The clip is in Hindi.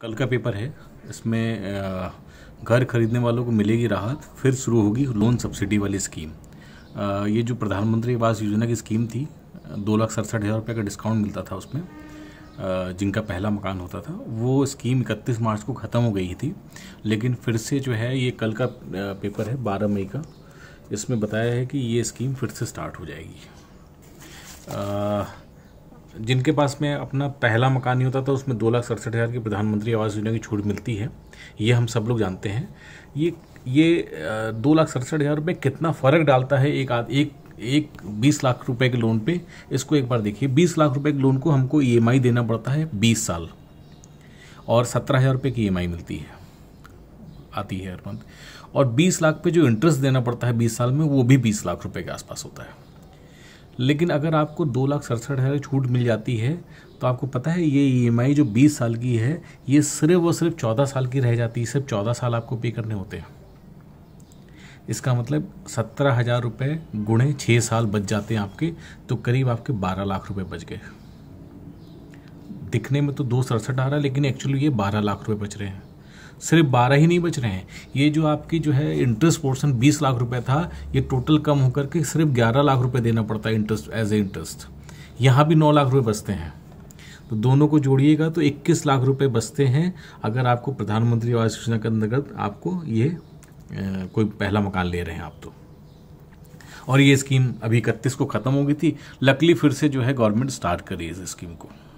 कल का पेपर है इसमें घर खरीदने वालों को मिलेगी राहत फिर शुरू होगी लोन सब्सिडी वाली स्कीम ये जो प्रधानमंत्री आवास योजना की स्कीम थी दो लाख सड़सठ हज़ार रुपये का डिस्काउंट मिलता था उसमें जिनका पहला मकान होता था वो स्कीम इकतीस मार्च को ख़त्म हो गई थी लेकिन फिर से जो है ये कल का पेपर है बारह मई का इसमें बताया है कि ये स्कीम फिर से स्टार्ट हो जाएगी जिनके पास में अपना पहला मकान नहीं होता था तो उसमें दो लाख सड़सठ हज़ार की प्रधानमंत्री आवास योजना की छूट मिलती है ये हम सब लोग जानते हैं ये ये दो लाख सड़सठ हज़ार रुपये कितना फ़र्क डालता है एक आद एक एक बीस लाख रुपए के लोन पे इसको एक बार देखिए बीस लाख रुपए के लोन को हमको ई e देना पड़ता है बीस साल और सत्रह हज़ार रुपये की ई e मिलती है आती है हर मंथ और बीस लाख पे जो इंटरेस्ट देना पड़ता है बीस साल में वो भी बीस लाख रुपए के आसपास होता है लेकिन अगर आपको दो लाख सड़सठ हज़ार छूट मिल जाती है तो आपको पता है ये ई e जो बीस साल की है ये सिर्फ और सिर्फ चौदह साल की रह जाती है सिर्फ चौदह साल आपको पे करने होते हैं इसका मतलब सत्रह हज़ार रुपये गुणे छः साल बच जाते हैं आपके तो करीब आपके बारह लाख रुपए बच गए दिखने में तो दो सड़सठ आ रहा है लेकिन एक्चुअली ये बारह लाख रुपए बच रहे हैं सिर्फ बारह ही नहीं बच रहे हैं ये जो आपकी जो है इंटरेस्ट पोर्सन बीस लाख रुपए था ये टोटल कम होकर के सिर्फ ग्यारह लाख रुपए देना पड़ता है इंटरेस्ट एज ए इंटरेस्ट यहाँ भी नौ लाख रुपये बचते हैं तो दोनों को जोड़िएगा तो 21 लाख रुपए बचते हैं अगर आपको प्रधानमंत्री आवास योजना के अंतर्गत आपको ये कोई पहला मकान ले रहे हैं आप तो और ये स्कीम अभी इकतीस को ख़त्म हो गई थी लकली फिर से जो है गवर्नमेंट स्टार्ट करी इस स्कीम को